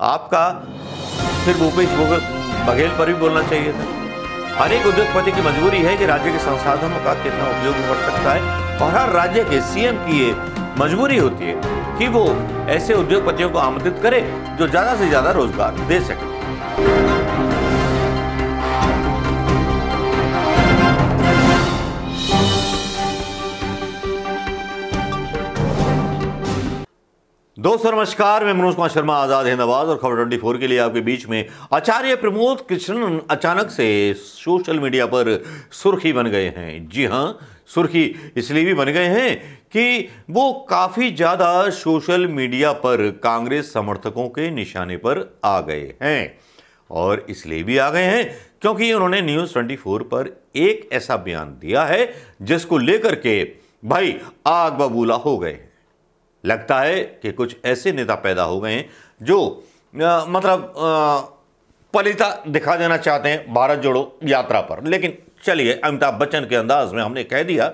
आपका फिर भूपेश बघेल पर भी बोलना चाहिए था हर एक उद्योगपति की मजबूरी है कि राज्य के संसाधनों का कितना उपयोग बढ़ सकता है और हर राज्य के सीएम की ये मजबूरी होती है कि वो ऐसे उद्योगपतियों को आमंत्रित करे जो ज्यादा से ज्यादा रोजगार दे सके दोस्तों नमस्कार मैं मनोज कुमार शर्मा आजाद है नवाज और खबर ट्वेंटी फोर के लिए आपके बीच में आचार्य प्रमोद कृष्णन अचानक से सोशल मीडिया पर सुर्खी बन गए हैं जी हाँ सुर्खी इसलिए भी बन गए हैं कि वो काफ़ी ज़्यादा सोशल मीडिया पर कांग्रेस समर्थकों के निशाने पर आ गए हैं और इसलिए भी आ गए हैं क्योंकि उन्होंने न्यूज़ 24 पर एक ऐसा बयान दिया है जिसको लेकर के भाई आग बबूला हो गए हैं लगता है कि कुछ ऐसे नेता पैदा हो गए हैं जो आ, मतलब पलिता दिखा देना चाहते हैं भारत जोड़ो यात्रा पर लेकिन चलिए अमिताभ बच्चन के अंदाज में हमने कह दिया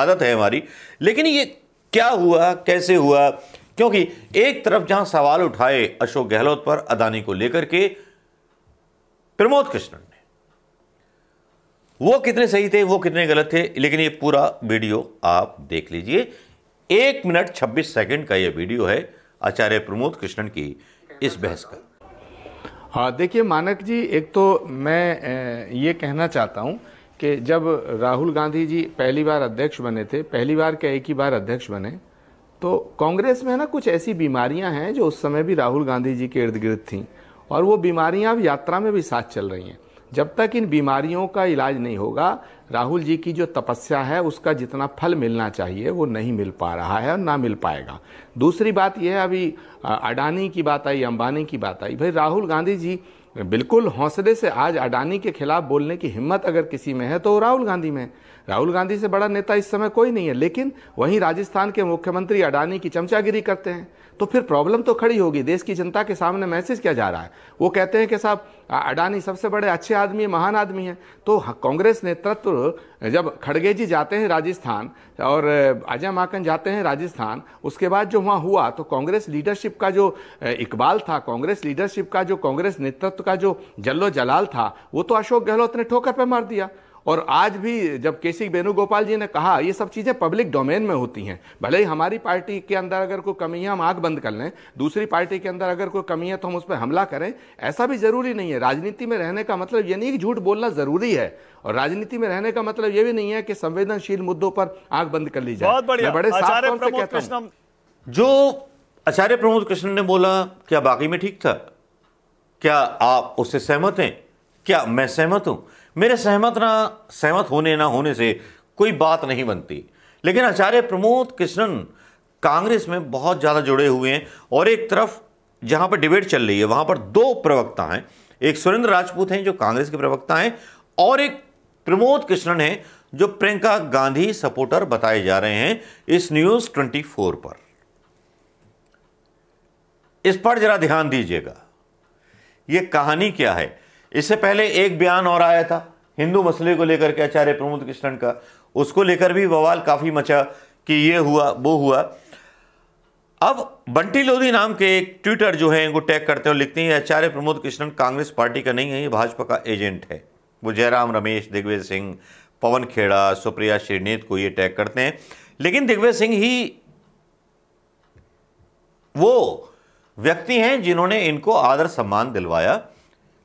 आदत है हमारी लेकिन ये क्या हुआ कैसे हुआ क्योंकि एक तरफ जहां सवाल उठाए अशोक गहलोत पर अदानी को लेकर के प्रमोद कृष्णन ने वो कितने सही थे वो कितने गलत थे लेकिन ये पूरा वीडियो आप देख लीजिए एक मिनट छब्बीस सेकंड का यह वीडियो है आचार्य प्रमोद कृष्णन की इस बहस का हाँ देखिए मानक जी एक तो मैं ये कहना चाहता हूँ कि जब राहुल गांधी जी पहली बार अध्यक्ष बने थे पहली बार क्या एक ही बार अध्यक्ष बने तो कांग्रेस में ना कुछ ऐसी बीमारियां हैं जो उस समय भी राहुल गांधी जी के इर्द गिर्द थीं और वो बीमारियां अब यात्रा में भी साथ चल रही हैं जब तक इन बीमारियों का इलाज नहीं होगा राहुल जी की जो तपस्या है उसका जितना फल मिलना चाहिए वो नहीं मिल पा रहा है और ना मिल पाएगा दूसरी बात यह है अभी अडानी की बात आई अंबानी की बात आई भाई राहुल गांधी जी बिल्कुल हौसले से आज अडानी के खिलाफ बोलने की हिम्मत अगर किसी में है तो राहुल गांधी में राहुल गांधी से बड़ा नेता इस समय कोई नहीं है लेकिन वहीं राजस्थान के मुख्यमंत्री अडानी की चमचागिरी करते हैं तो फिर प्रॉब्लम तो खड़ी होगी देश की जनता के सामने मैसेज क्या जा रहा है वो कहते हैं कि साहब अडानी सबसे बड़े अच्छे आदमी है महान आदमी है तो कांग्रेस नेतृत्व जब खड़गे जी जाते हैं राजस्थान और अजय माकन जाते हैं राजस्थान उसके बाद जो वहाँ हुआ तो कांग्रेस लीडरशिप का जो इकबाल था कांग्रेस लीडरशिप का जो कांग्रेस नेतृत्व का जो जल्लो जलाल था वो तो अशोक गहलोत ने ठोकर पर मार दिया और आज भी जब के सी वेणुगोपाल जी ने कहा ये सब चीज़ें पब्लिक डोमेन में होती हैं भले ही हमारी पार्टी के अंदर अगर कोई कमी है हम आग बंद कर लें दूसरी पार्टी के अंदर अगर कोई कमी है तो हम उस पर हमला करें ऐसा भी ज़रूरी नहीं है राजनीति में रहने का मतलब ये नहीं कि झूठ बोलना ज़रूरी है और राजनीति में रहने का मतलब ये भी नहीं है कि संवेदनशील मुद्दों पर आग बंद कर ली जाए बहुत बड़े जो आचार्य प्रमोद कृष्ण ने बोला क्या बाकी में ठीक था क्या आप उससे सहमत हैं क्या मैं सहमत हूं मेरे सहमत ना सहमत होने ना होने से कोई बात नहीं बनती लेकिन आचार्य प्रमोद कृष्णन कांग्रेस में बहुत ज़्यादा जुड़े हुए हैं और एक तरफ जहाँ पर डिबेट चल रही है वहाँ पर दो प्रवक्ता हैं एक सुरेंद्र राजपूत हैं जो कांग्रेस के प्रवक्ता हैं और एक प्रमोद कृष्णन हैं जो प्रियंका गांधी सपोर्टर बताए जा रहे हैं इस न्यूज़ 24 पर इस पर जरा ध्यान दीजिएगा ये कहानी क्या है इससे पहले एक बयान और आया था हिंदू मसले को लेकर के आचार्य प्रमोद कृष्णन का उसको लेकर भी बवाल काफ़ी मचा कि ये हुआ वो हुआ अब बंटी लोधी नाम के एक ट्विटर जो है इनको टैग करते हैं लिखते हैं आचार्य प्रमोद कृष्णन कांग्रेस पार्टी का नहीं है ये भाजपा का एजेंट है वो जयराम रमेश दिग्विजय सिंह पवन खेड़ा सुप्रिया श्रीनेत को ये टैग करते हैं लेकिन दिग्विजय सिंह ही वो व्यक्ति हैं जिन्होंने इनको आदर सम्मान दिलवाया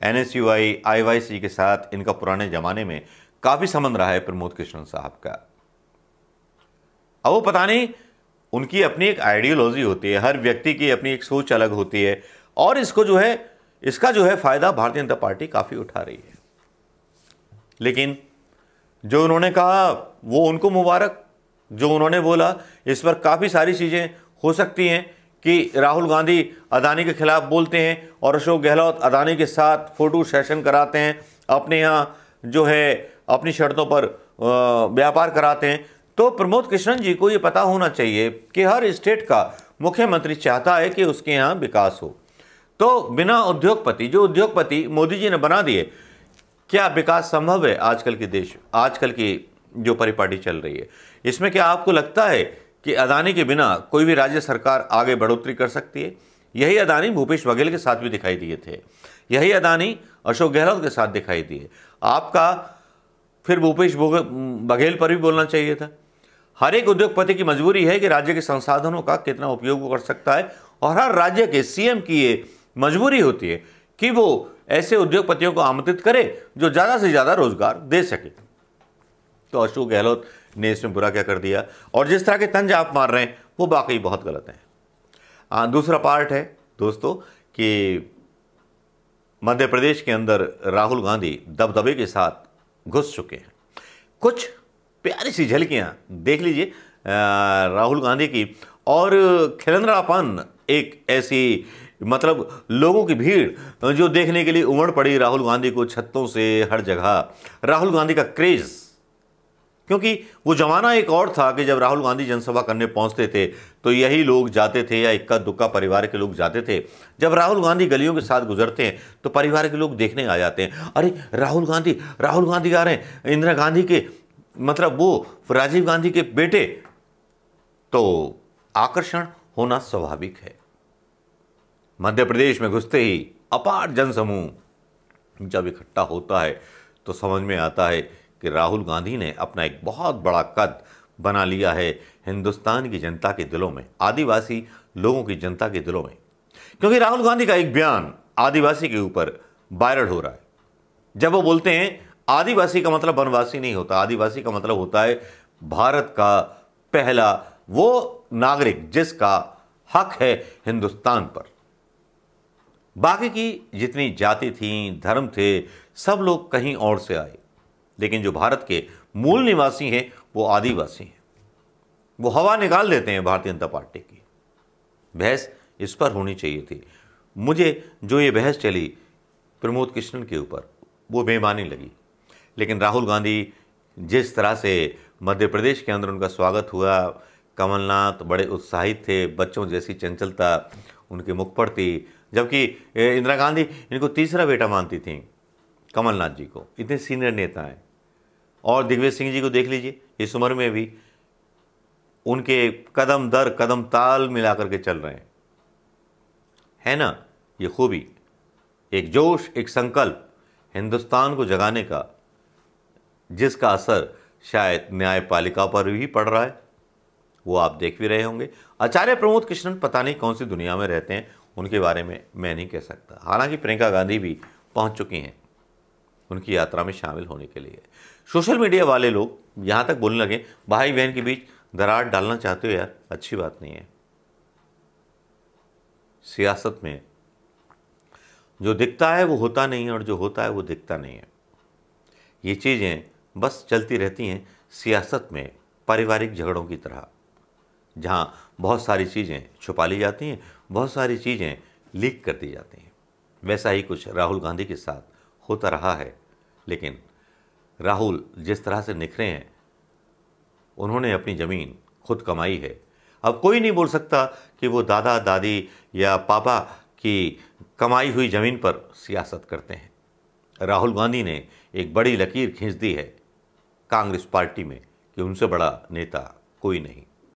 N S U I I Y C के साथ इनका पुराने ज़माने में काफ़ी संबंध रहा है प्रमोद कृष्णन साहब का अब वो पता नहीं उनकी अपनी एक आइडियोलॉजी होती है हर व्यक्ति की अपनी एक सोच अलग होती है और इसको जो है इसका जो है फ़ायदा भारतीय जनता पार्टी काफ़ी उठा रही है लेकिन जो उन्होंने कहा वो उनको मुबारक जो उन्होंने बोला इस पर काफ़ी सारी चीज़ें हो सकती हैं कि राहुल गांधी अदानी के खिलाफ बोलते हैं और अशोक गहलोत अदानी के साथ फ़ोटो सेशन कराते हैं अपने यहाँ जो है अपनी शर्तों पर व्यापार कराते हैं तो प्रमोद कृष्णन जी को ये पता होना चाहिए कि हर स्टेट का मुख्यमंत्री चाहता है कि उसके यहाँ विकास हो तो बिना उद्योगपति जो उद्योगपति मोदी जी ने बना दिए क्या विकास संभव है आजकल के देश आजकल की जो परिपाटी चल रही है इसमें क्या आपको लगता है कि अदानी के बिना कोई भी राज्य सरकार आगे बढ़ोतरी कर सकती है यही अदानी भूपेश बघेल के साथ भी दिखाई दिए थे यही अदानी अशोक गहलोत के साथ दिखाई दिए आपका फिर भूपेश बघेल पर भी बोलना चाहिए था हर एक उद्योगपति की मजबूरी है कि राज्य के संसाधनों का कितना उपयोग कर सकता है और हर राज्य के सीएम की ये मजबूरी होती है कि वो ऐसे उद्योगपतियों को आमंत्रित करे जो ज़्यादा से ज़्यादा रोजगार दे सके तो अशोक गहलोत ने इसमें बुरा क्या कर दिया और जिस तरह के तंज आप मार रहे हैं वो वाकई बहुत गलत हैं दूसरा पार्ट है दोस्तों कि मध्य प्रदेश के अंदर राहुल गांधी दबदबे के साथ घुस चुके हैं कुछ प्यारी सी झलकियाँ देख लीजिए राहुल गांधी की और खिलंद्रापन एक ऐसी मतलब लोगों की भीड़ जो देखने के लिए उमड़ पड़ी राहुल गांधी को छतों से हर जगह राहुल गांधी का क्रेज़ क्योंकि वो ज़माना एक और था कि जब राहुल गांधी जनसभा करने पहुंचते थे तो यही लोग जाते थे या इक्का दुक्का परिवार के लोग जाते थे जब राहुल गांधी गलियों के साथ गुजरते हैं तो परिवार के लोग देखने आ जाते हैं अरे राहुल गांधी राहुल गांधी आ रहे हैं इंदिरा गांधी के मतलब वो राजीव गांधी के बेटे तो आकर्षण होना स्वाभाविक है मध्य प्रदेश में घुसते ही अपार जनसमूह जब इकट्ठा होता है तो समझ में आता है कि राहुल गांधी ने अपना एक बहुत बड़ा कद बना लिया है हिंदुस्तान की जनता के दिलों में आदिवासी लोगों की जनता के दिलों में क्योंकि राहुल गांधी का एक बयान आदिवासी के ऊपर वायरल हो रहा है जब वो बोलते हैं आदिवासी का मतलब वनवासी नहीं होता आदिवासी का मतलब होता है भारत का पहला वो नागरिक जिसका हक है हिंदुस्तान पर बाकी की जितनी जाति थी धर्म थे सब लोग कहीं और से आए लेकिन जो भारत के मूल निवासी हैं वो आदिवासी हैं वो हवा निकाल देते हैं भारतीय जनता पार्टी की बहस इस पर होनी चाहिए थी मुझे जो ये बहस चली प्रमोद कृष्णन के ऊपर वो बेमानी लगी लेकिन राहुल गांधी जिस तरह से मध्य प्रदेश के अंदर उनका स्वागत हुआ कमलनाथ बड़े उत्साहित थे बच्चों जैसी चंचलता उनके मुख पर थी जबकि इंदिरा गांधी इनको तीसरा बेटा मानती थी कमलनाथ जी को इतने सीनियर नेता हैं और दिग्विजय सिंह जी को देख लीजिए इस उम्र में भी उनके कदम दर कदम ताल मिला करके चल रहे हैं है ना ये खूबी एक जोश एक संकल्प हिंदुस्तान को जगाने का जिसका असर शायद न्यायपालिका पर भी पड़ रहा है वो आप देख भी रहे होंगे आचार्य प्रमोद कृष्णन पता नहीं कौन सी दुनिया में रहते हैं उनके बारे में मैं नहीं कह सकता हालांकि प्रियंका गांधी भी पहुंच चुकी हैं उनकी यात्रा में शामिल होने के लिए सोशल मीडिया वाले लोग यहाँ तक बोलने लगे भाई बहन के बीच दरार डालना चाहते हो यार अच्छी बात नहीं है सियासत में जो दिखता है वो होता नहीं है और जो होता है वो दिखता नहीं है ये चीज़ें बस चलती रहती हैं सियासत में पारिवारिक झगड़ों की तरह जहाँ बहुत सारी चीज़ें छुपा ली जाती हैं बहुत सारी चीज़ें लीक कर दी जाती हैं वैसा ही कुछ राहुल गांधी के साथ होता रहा है लेकिन राहुल जिस तरह से निखरे हैं उन्होंने अपनी ज़मीन खुद कमाई है अब कोई नहीं बोल सकता कि वो दादा दादी या पापा की कमाई हुई ज़मीन पर सियासत करते हैं राहुल गांधी ने एक बड़ी लकीर खींच दी है कांग्रेस पार्टी में कि उनसे बड़ा नेता कोई नहीं